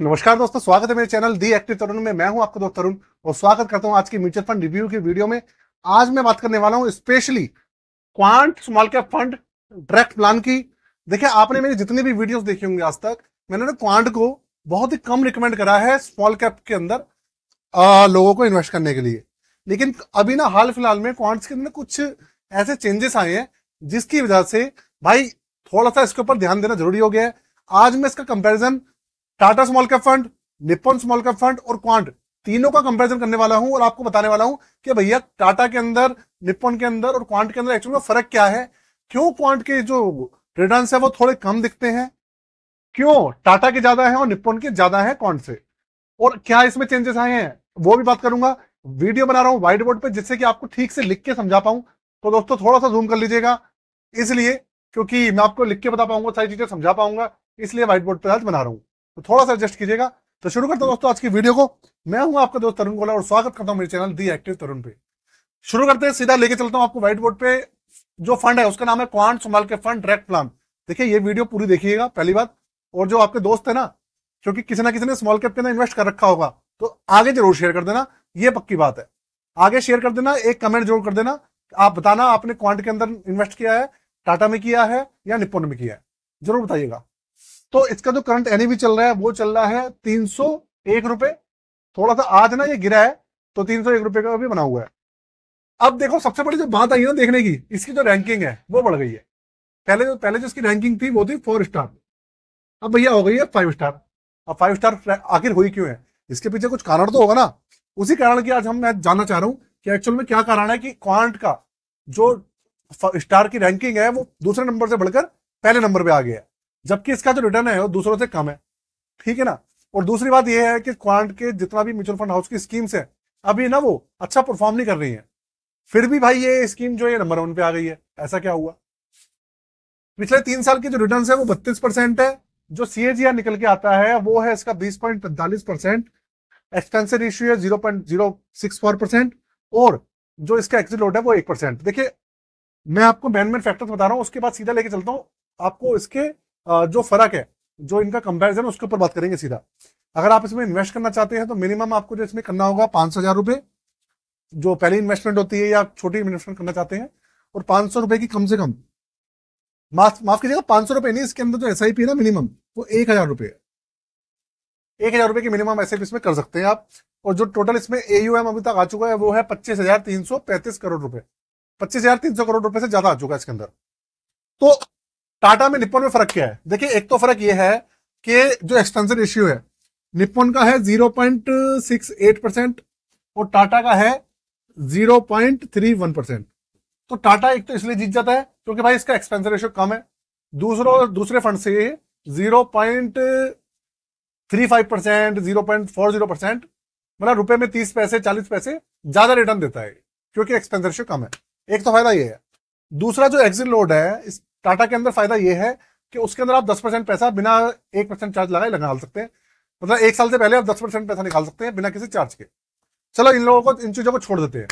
नमस्कार दोस्तों स्वागत है मेरे चैनल दी एक्टिव तरुण में मैं हूं आपका दोस्त तरुण और स्वागत करता हूं आज की म्यूचुअल फंड रिव्यू की वीडियो में आज मैं बात करने वाला हूं specially quant small cap fund direct plan की देखिए आपने मेरी जितनी भी वीडियोस देखी होंगी आज तक मैंने ना क्वांट को बहुत ही कम रिकमेंड करा है स्मॉल कैप के अंदर आ, लोगों को इन्वेस्ट करने के लिए लेकिन अभी ना हाल फिलहाल में क्वांट्स के अंदर कुछ ऐसे चेंजेस आए हैं जिसकी वजह से भाई थोड़ा सा इसके ऊपर ध्यान देना जरूरी हो गया है आज मैं इसका comparison Tata small cap fund Nippon small cap fund और क्वांट तीनों का कंपेरिजन करने वाला हूं और आपको बताने वाला हूं कि भैया टाटा के अंदर निपोन के अंदर और क्वांट के अंदर एक्चुअल में फर्क क्या है क्यों क्वांट के जो रिटर्न है वो थोड़े कम दिखते हैं क्यों टाटा के ज्यादा है और निपोन के ज्यादा है कौन से और क्या इसमें चेंजेस आए हैं वो भी बात करूंगा वीडियो बना रहा हूँ व्हाइट बोर्ड पर जिससे कि आपको ठीक से लिख के समझा पाऊं तो दोस्तों थोड़ा सा जूम कर लीजिएगा इसलिए क्योंकि मैं आपको लिख के बता पाऊंगा सारी चीजें समझा पाऊंगा इसलिए व्हाइट बोर्ड पर आज बना रहा हूँ तो थोड़ा सा एडजस्ट कीजिएगा तो शुरू करते दोस्तों आज की वीडियो को मैं हूं आपका दोस्त तरुण गोला और स्वागत करता हूं मेरे चैनल दी एक्टिव तरुण पे शुरू करते हैं सीधा लेके चलता हूं आपको व्हाइट बोर्ड पे जो फंड है उसका नाम है क्वांट संभाल के फंड डायरेक्ट प्लान देखिए ये वीडियो पूरी देखिएगा पहली बात और जो आपके दोस्त है ना क्योंकि किसी ना किसी ने स्मॉल कैप के अंदर इन्वेस्ट कर रखा होगा तो आगे जरूर शेयर कर देना ये पक्की बात है आगे शेयर कर देना एक कमेंट जरूर कर देना आप बताना आपने क्वांट के अंदर इन्वेस्ट किया है टाटा में किया है या निपोन में किया है जरूर बताइएगा तो इसका जो करंट एनईवी चल रहा है वो चल रहा है तीन सौ एक रुपए थोड़ा सा आज ना ये गिरा है तो तीन सौ एक रुपए का भी बना हुआ है अब देखो सबसे बड़ी जो बात आई है ना देखने की इसकी जो रैंकिंग है वो बढ़ गई है पहले जो पहले जो इसकी रैंकिंग थी वो थी फोर स्टार अब भैया हो गई है फाइव स्टार अब फाइव स्टार आखिर हुई क्यों है इसके पीछे कुछ कारण तो होगा ना उसी कारण की आज हम मैं जानना चाह रहा हूँ कि एक्चुअल में क्या कारण है कि क्वांट का जो स्टार की रैंकिंग है वो दूसरे नंबर से बढ़कर पहले नंबर पर आ गया है जबकि इसका जो रिटर्न है वो दूसरों से कम है ठीक है ना और दूसरी बात यह है कि क्वांट के जितना भी म्यूचुअल फंड हाउस की स्कीम्स है अभी ना वो अच्छा परफॉर्म नहीं कर रही है फिर भी भाई ये स्कीम जो है नंबर वन पे आ गई है ऐसा क्या हुआ पिछले तीन साल की जो रिटर्न है वो बत्तीस परसेंट है जो सी निकल के आता है वो है इसका बीस पॉइंट पैंतालीस परसेंट एक्सपेंसिव रेशियो है zero point zero six four percent और जो इसका एक्सिट लोड है वो एक परसेंट देखिए मैं आपको मैन फैक्टर्स बता रहा हूँ उसके बाद सीधा लेके चलता हूँ आपको इसके जो फर्क है जो इनका कंपेरिजन उसके ऊपर बात करेंगे सीधा अगर आप इसमें इन्वेस्ट करना चाहते हैं तो मिनिमम आपको जो इसमें करना होगा पांच सौ हजार रुपए जो पहली इन्वेस्टमेंट होती है या छोटी इन्वेस्टमेंट करना चाहते हैं और पांच सौ रुपए की कम से कम माफ माफ कीजिएगा पांच सौ रुपए नहीं इसके अंदर जो एस आई पी है ना मिनिमम वो एक हजार रुपए है एक हजार रुपए की मिनिमम एस आई पी इसमें कर सकते हैं आप और जो टोटल इसमें एयूएम अभी तक आ चुका है वो है पच्चीस हजार तीन सौ पैंतीस करोड़ रुपए पच्चीस हजार तीन सौ करोड़ रुपए से ज्यादा आ चुका है इसके अंदर तो टाटा में निपोन में फर्क क्या है देखिए एक तो फर्क यह है कि जो एक्सपेंसिव रेशियो है निप्पन का है 0.68 परसेंट और टाटा का है 0.31 परसेंट तो टाटा एक तो इसलिए जीत जाता है क्योंकि भाई इसका एक्सपेंसिव रेशियो कम है दूसरों दूसरे फंड से zero point three five percent zero point four zero percent मतलब रुपए में तीस पैसे चालीस पैसे ज्यादा रिटर्न देता है क्योंकि एक्सपेंसिव रेशियो कम है एक तो फायदा ये है दूसरा जो एग्जिट लोड है इस टाटा के अंदर फायदा यह है कि उसके अंदर आप दस परसेंट पैसा बिना एक परसेंट चार्ज लगाए निकाल सकते हैं मतलब एक साल से पहले आप दस परसेंट पैसा निकाल सकते हैं बिना किसी चार्ज के चलो इन लोगों को इन चीजों को छोड़ देते हैं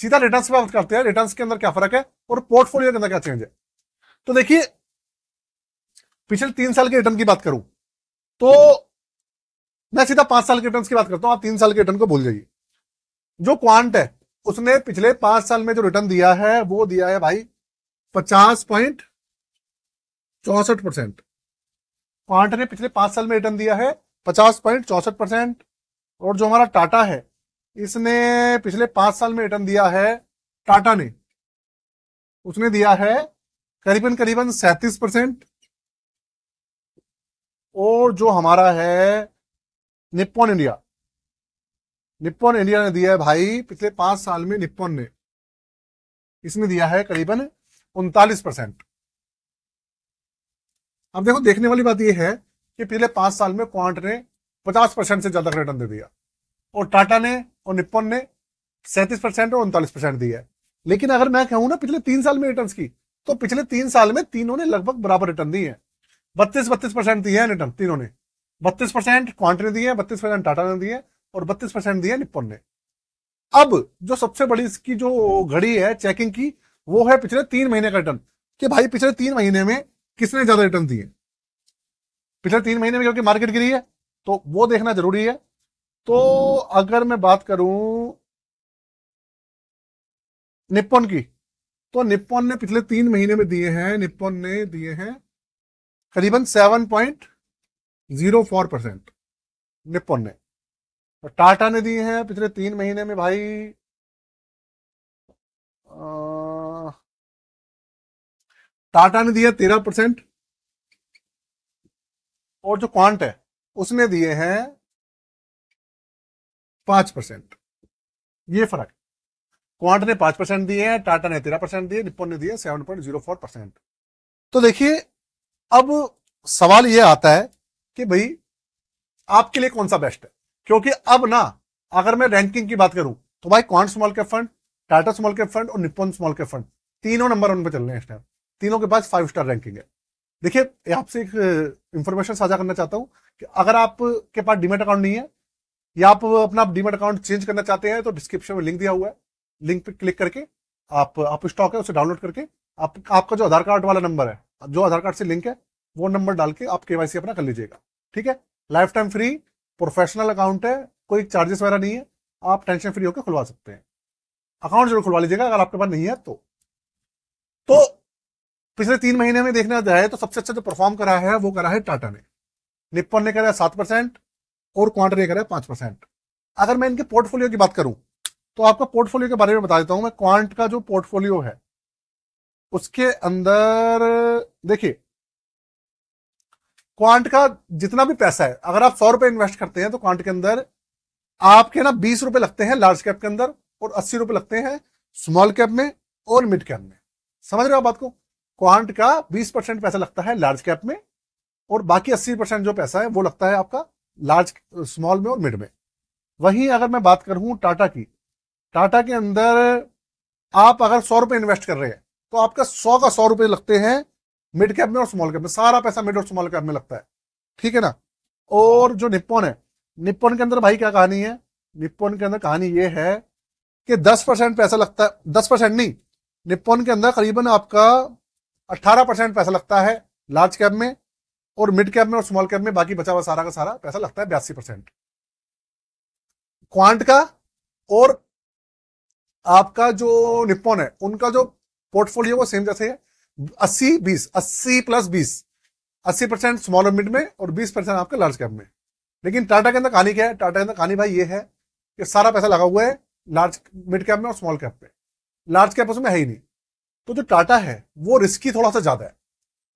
सीधा रिटर्न पे बात करते हैं रिटर्न के अंदर क्या फर्क है और पोर्टफोलियो के अंदर क्या चेंज है तो देखिए पिछले तीन साल के रिटर्न की बात करूं तो मैं सीधा पांच साल के रिटर्न की बात करता हूं आप तीन साल के रिटर्न को भूल जाइए जो क्वांट है उसने पिछले पांच साल में जो रिटर्न दिया है वो दिया है भाई पचास पॉइंट चौसठ परसेंट पांट ने पिछले पांच साल में रिटर्न दिया है पचास पॉइंट चौसठ परसेंट और जो हमारा टाटा है इसने पिछले पांच साल में रिटर्न दिया है टाटा ने उसने दिया है करीबन करीबन सैतीस परसेंट और जो हमारा है निप्पॉन इंडिया निप्पॉन इंडिया ने दिया है भाई पिछले पांच साल में निप्पॉन ने इसने दिया है करीबन उनतालीस परसेंट अब देखो देखने वाली बात यह है कि पिछले पांच साल में क्वांट ने पचास परसेंट से ज्यादा रिटर्न दे दिया और टाटा ने और निपोन ने सैंतीस परसेंट और उनतालीस परसेंट दिया है लेकिन अगर मैं कहूं ना पिछले तीन साल में रिटर्न की तो पिछले तीन साल में तीनों ने लगभग बराबर रिटर्न दिए हैं बत्तीस बत्तीस परसेंट दिए हैं रिटर्न तीनों ने बत्तीस परसेंट क्वांट ने दिए हैं बत्तीस परसेंट टाटा ने दिए और बत्तीस परसेंट दिए निपोन ने अब जो सबसे बड़ी इसकी जो घड़ी है चेकिंग की वो है पिछले तीन महीने का रिटर्न कि भाई पिछले तीन महीने में किसने ज्यादा रिटर्न दिए पिछले तीन महीने में क्योंकि मार्केट गिरी है तो वो देखना जरूरी है तो अगर मैं बात करूं निप्पॉन की तो निप्पॉन ने पिछले तीन महीने में दिए हैं निप्पॉन ने दिए हैं करीबन seven point zero four percent Nippon ने और टाटा ने दिए हैं पिछले तीन महीने में भाई टाटा ने दिया तेरह परसेंट और जो क्वांट है उसने दिए हैं पांच परसेंट ये फर्क क्वांट ने पांच परसेंट दिए हैं टाटा ने तेरह परसेंट दिए निपोन ने दिए seven point zero four percent तो देखिए अब सवाल ये आता है कि भाई आपके लिए कौन सा बेस्ट है क्योंकि अब ना अगर मैं रैंकिंग की बात करूं तो भाई Quant small cap fund Tata small cap fund और निपोन स्मॉल कैप फंड तीनों नंबर वन पर चल रहे हैं इस टाइम तीनों के पास फाइव स्टार रैंकिंग है देखिए आपसे एक इंफॉर्मेशन साझा करना चाहता हूं कि अगर आपके पास डीमेट अकाउंट नहीं है या आप अपना डीमेट अकाउंट चेंज करना चाहते हैं तो डिस्क्रिप्शन में लिंक दिया हुआ है लिंक पर क्लिक करके आप आप स्टॉक है उसे डाउनलोड करके आप आपका जो आधार कार्ड वाला नंबर है जो आधार कार्ड से लिंक है वो नंबर डाल के आप केवाईसी अपना कर लीजिएगा ठीक है lifetime free professional account है कोई चार्जेस वगैरह नहीं है आप टेंशन फ्री होकर खुलवा सकते हैं अकाउंट जरूर खुलवा लीजिएगा अगर आपके पास नहीं है तो, तो पिछले तीन महीने में देखना जाए तो सबसे अच्छा जो परफॉर्म करा है वो करा है टाटा ने निप्पन ने करा सात परसेंट और क्वांट ने करा पांच परसेंट अगर मैं इनके पोर्टफोलियो की बात करूं तो आपका पोर्टफोलियो के बारे में बता देता हूं मैं क्वांट का जो पोर्टफोलियो है उसके अंदर देखिए क्वांट का जितना भी पैसा है अगर आप सौ रुपए इन्वेस्ट करते हैं तो क्वांट के अंदर आपके ना बीस रुपए लगते हैं लार्ज कैप के अंदर और अस्सी रुपए लगते हैं स्मॉल कैप में और मिड कैप में समझ रहे हो आप बात को क्वांट का 20 परसेंट पैसा लगता है लार्ज कैप में और बाकी 80 परसेंट जो पैसा है वो लगता है आपका लार्ज स्मॉल में और मिड में वहीं अगर मैं बात करूं टाटा की टाटा के अंदर आप अगर सौ रुपए इन्वेस्ट कर रहे हैं तो आपका सौ का सौ रुपए लगते हैं मिड कैप में और स्मॉल कैप में सारा पैसा मिड और स्मॉल कैप में लगता है ठीक है ना और जो निपोन है निपोन के अंदर भाई क्या कहानी है निपोन के अंदर कहानी ये है कि दस परसेंट पैसा लगता है दस परसेंट नहीं निपोन के अंदर करीबन आपका अट्ठारह परसेंट पैसा लगता है लार्ज कैप में और मिड कैप में और स्मॉल कैप में बाकी बचा हुआ सारा का सारा पैसा लगता है बयासी परसेंट क्वांट का और आपका जो निपोन है उनका जो पोर्टफोलियो वो सेम जैसे है अस्सी बीस अस्सी प्लस बीस अस्सी परसेंट स्मॉल और मिड में और बीस परसेंट आपके लार्ज कैप में लेकिन टाटा के अंदर कहानी क्या है टाटा के अंदर कहानी भाई ये है कि सारा पैसा लगा हुआ है लार्ज मिड कैप में और स्मॉल कैप में लार्ज कैप उसमें है ही नहीं तो जो टाटा है वो रिस्की थोड़ा सा ज्यादा है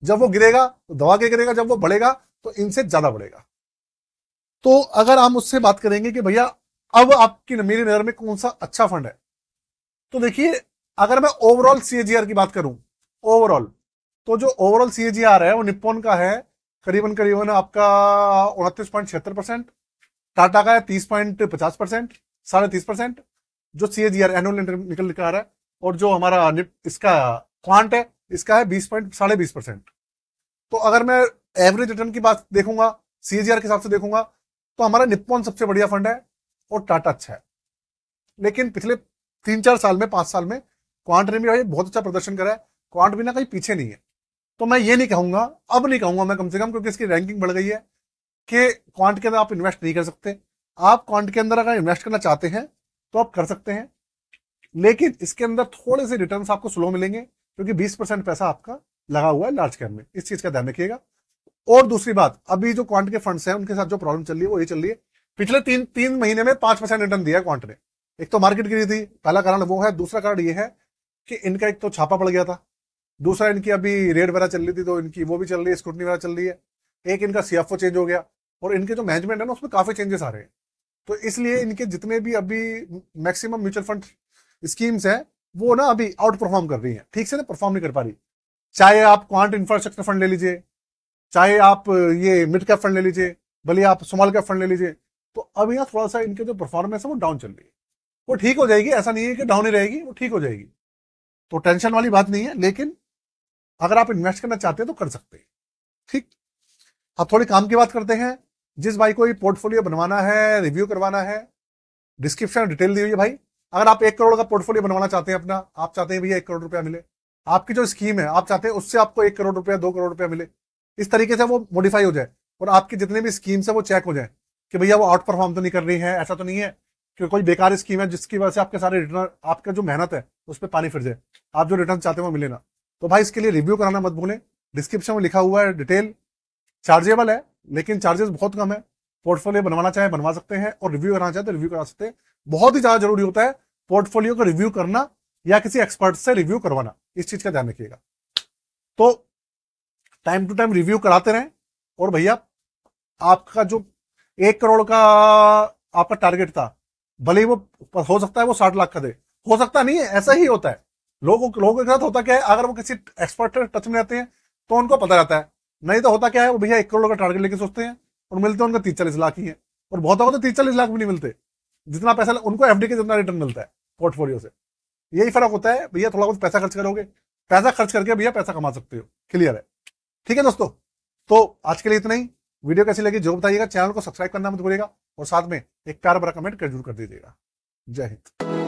जब वो गिरेगा तो दवा के गिरेगा जब वो बढ़ेगा तो इनसे ज्यादा बढ़ेगा तो अगर हम उससे बात करेंगे कि भैया अब आपकी मेरी नजर में कौन सा अच्छा फंड है तो देखिए अगर मैं ओवरऑल सीएजीआर की बात करूं ओवरऑल तो जो ओवरऑल सीएजीआर है वो निपोन का है करीबन करीबन आपका उनतीस पॉइंट छिहत्तर परसेंट टाटा का है तीस पॉइंट पचास परसेंट साढ़े तीस परसेंट जो सी एच एनुअल निकल निकल आ रहा है और जो हमारा इसका क्वांट है इसका है बीस पॉइंट साढ़े बीस परसेंट तो अगर मैं एवरेज रिटर्न की बात देखूंगा सी के हिसाब से देखूंगा तो हमारा निप्पॉन सबसे बढ़िया फंड है और टाटा अच्छा है लेकिन पिछले तीन चार साल में पांच साल में क्वांट ने भी भाई बहुत अच्छा प्रदर्शन करा है क्वांट भी ना कहीं पीछे नहीं है तो मैं ये नहीं कहूंगा अब नहीं कहूंगा मैं कम से कम क्योंकि इसकी रैंकिंग बढ़ गई है कि क्वांट के अंदर आप इन्वेस्ट नहीं कर सकते आप क्वांट के अंदर अगर इन्वेस्ट करना चाहते हैं तो आप कर सकते हैं लेकिन इसके अंदर थोड़े से रिटर्न आपको स्लो मिलेंगे क्योंकि बीस परसेंट पैसा आपका लगा हुआ है लार्ज कैप में इस चीज का ध्यान रखिएगा और दूसरी बात अभी जो क्वांट के फंड्स हैं उनके साथ जो प्रॉब्लम चल रही है वो ये चल रही है पिछले तीन तीन महीने में पांच परसेंट रिटर्न दिया क्वांट ने एक तो मार्केट गिरी थी पहला कारण वो है दूसरा कारण ये है कि इनका एक तो छापा पड़ गया था दूसरा इनकी अभी रेड वगैरह चल रही थी तो इनकी वो भी चल रही है स्क्रूटनी वगैरह चल रही है एक इनका सीएफओ चेंज हो गया और इनके जो मैनेजमेंट है ना उसमें काफी चेंजेस आ रहे हैं तो इसलिए इनके जितने भी अभी मैक्सिमम म्यूचुअल फंड स्कीम्स हैं वो ना अभी आउट परफॉर्म कर रही हैं ठीक से ना परफॉर्म नहीं कर पा रही चाहे आप क्वांट इंफ्रास्ट्रक्चर फंड ले लीजिए चाहे आप ये मिड कैप फंड ले लीजिए भले आप स्मॉल कैप फंड ले लीजिए तो अब यहाँ थोड़ा सा इनके जो परफॉर्मेंस है वो डाउन चल रही है वो ठीक हो जाएगी ऐसा नहीं है कि डाउन ही रहेगी वो ठीक हो जाएगी तो टेंशन वाली बात नहीं है लेकिन अगर आप इन्वेस्ट करना चाहते हैं तो कर सकते हैं ठीक अब थोड़ी काम की बात करते हैं जिस भाई को ये पोर्टफोलियो बनवाना है रिव्यू करवाना है डिस्क्रिप्शन डिटेल दी हुई है भाई अगर आप एक करोड़ का पोर्टफोलियो बनवाना चाहते हैं अपना आप चाहते हैं भैया एक करोड़ रुपया मिले आपकी जो स्कीम है आप चाहते हैं उससे आपको एक करोड़ रुपया दो करोड़ रुपया मिले इस तरीके से वो मॉडिफाई हो जाए और आपकी जितनी भी स्कीम्स है वो चेक हो जाए कि भैया वो आउट परफॉर्म तो नहीं कर रही है ऐसा तो नहीं है कि कोई बेकार स्कीम है जिसकी वजह से आपके सारे रिटर्न आपका जो मेहनत है उस पर पानी फिर जाए आप जो रिटर्न चाहते हैं वो मिले ना तो भाई इसके लिए रिव्यू कराना मत भूलें डिस्क्रिप्शन में लिखा हुआ है डिटेल चार्जेबल है लेकिन चार्जेस बहुत कम है पोर्टफोलियो बनवाना चाहे बनवा सकते हैं और रिव्यू कराना चाहे तो रिव्यू करा सकते हैं बहुत ही ज़्यादा जरूरी होता है पोर्टफोलियो को रिव्यू करना या किसी एक्सपर्ट से रिव्यू करवाना इस चीज का ध्यान रखिएगा तो टाइम टू टाइम रिव्यू कराते रहें और भैया आपका जो एक करोड़ का आपका टारगेट था भले ही वो हो सकता है वो साठ लाख का दे हो सकता नहीं है ऐसा ही होता है लोगों लोगों के साथ होता क्या है अगर वो किसी एक्सपर्ट टच में रहते हैं तो उनको पता रहता है नहीं तो होता क्या है वो भैया एक करोड़ का टारगेट लेके सोचते हैं और मिलते हैं उनका तीस चालीस लाख ही है और बहुत होगा तो तीस चालीस लाख भी नहीं मिलते जितना पैसा उनको एफडी के जितना रिटर्न मिलता है पोर्टफोलियो से यही फर्क होता है भैया थोड़ा बहुत पैसा खर्च करोगे पैसा खर्च करके भैया पैसा कमा सकते हो क्लियर है ठीक है दोस्तों तो आज के लिए इतना ही वीडियो कैसी लगी जो बताइएगा चैनल को सब्सक्राइब करना मत भूलिएगा और साथ में एक प्यार बड़ा कमेंट कर जरूर कर दीजिएगा जय हिंद